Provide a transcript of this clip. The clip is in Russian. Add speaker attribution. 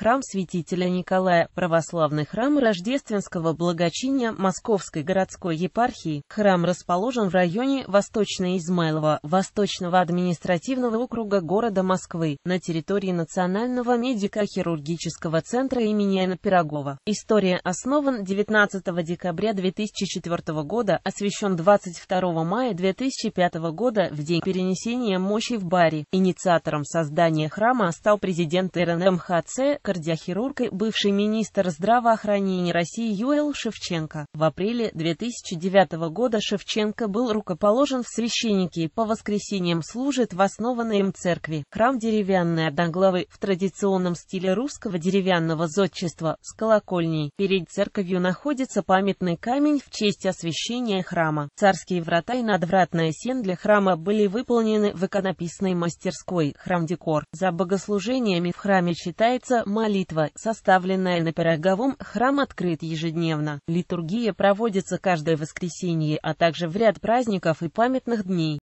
Speaker 1: Храм святителя Николая, православный храм Рождественского благочиния Московской городской епархии. Храм расположен в районе Восточное Измайлово Восточного административного округа города Москвы, на территории Национального медико-хирургического центра имени Н. Пирогова. История основан 19 декабря 2004 года, освящен 22 мая 2005 года в день перенесения мощи в баре. Инициатором создания храма стал президент РНМХЦ кардиохирург и бывший министр здравоохранения России Юэл Шевченко. В апреле 2009 года Шевченко был рукоположен в священники и по воскресеньям служит в основанной им церкви. Храм деревянный одноглавый в традиционном стиле русского деревянного зодчества с колокольней. Перед церковью находится памятный камень в честь освящения храма. Царские врата и надвратная сен для храма были выполнены в иконописной мастерской «Храм-декор». За богослужениями в храме считается. Молитва, составленная на пироговом, храм открыт ежедневно. Литургия проводится каждое воскресенье, а также в ряд праздников и памятных дней.